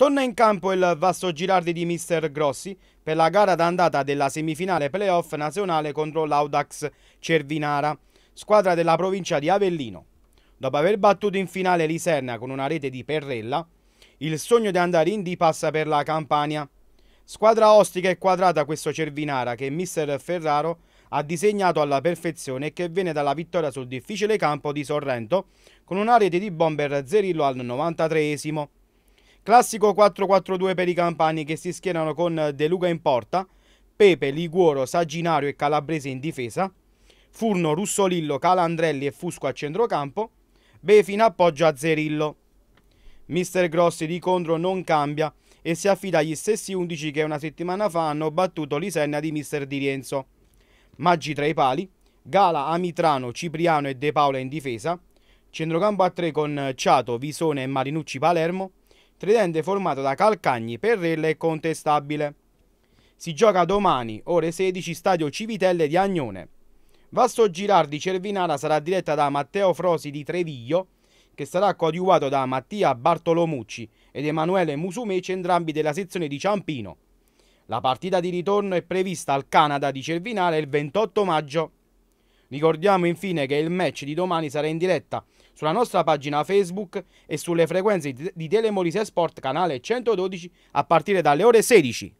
Torna in campo il Vasto Girardi di Mr. Grossi per la gara d'andata della semifinale playoff nazionale contro l'Audax Cervinara, squadra della provincia di Avellino. Dopo aver battuto in finale l'Iserna con una rete di Perrella, il sogno di andare in D passa per la Campania. Squadra ostica e quadrata questo Cervinara che Mr. Ferraro ha disegnato alla perfezione e che viene dalla vittoria sul difficile campo di Sorrento con una rete di bomber Zerillo al 93esimo. Classico 4-4-2 per i campani che si schierano con De Luca in porta, Pepe, Liguoro, Saginario e Calabrese in difesa, Furno, Russolillo, Calandrelli e Fusco a centrocampo, Befina appoggia a Zerillo. Mister Grossi di contro non cambia e si affida agli stessi 11 che una settimana fa hanno battuto l'Isenna di Mister Di Rienzo. Maggi tra i pali, Gala, Amitrano, Cipriano e De Paola in difesa, centrocampo a tre con Ciato, Visone e Marinucci Palermo, tridente formato da Calcagni, Perrella e Contestabile. Si gioca domani, ore 16, stadio Civitelle di Agnone. Vasto Girardi Cervinara sarà diretta da Matteo Frosi di Treviglio, che sarà coadiuvato da Mattia Bartolomucci ed Emanuele Musumeci, entrambi della sezione di Ciampino. La partita di ritorno è prevista al Canada di Cervinara il 28 maggio. Ricordiamo infine che il match di domani sarà in diretta sulla nostra pagina Facebook e sulle frequenze di Telemolise Sport canale 112 a partire dalle ore 16.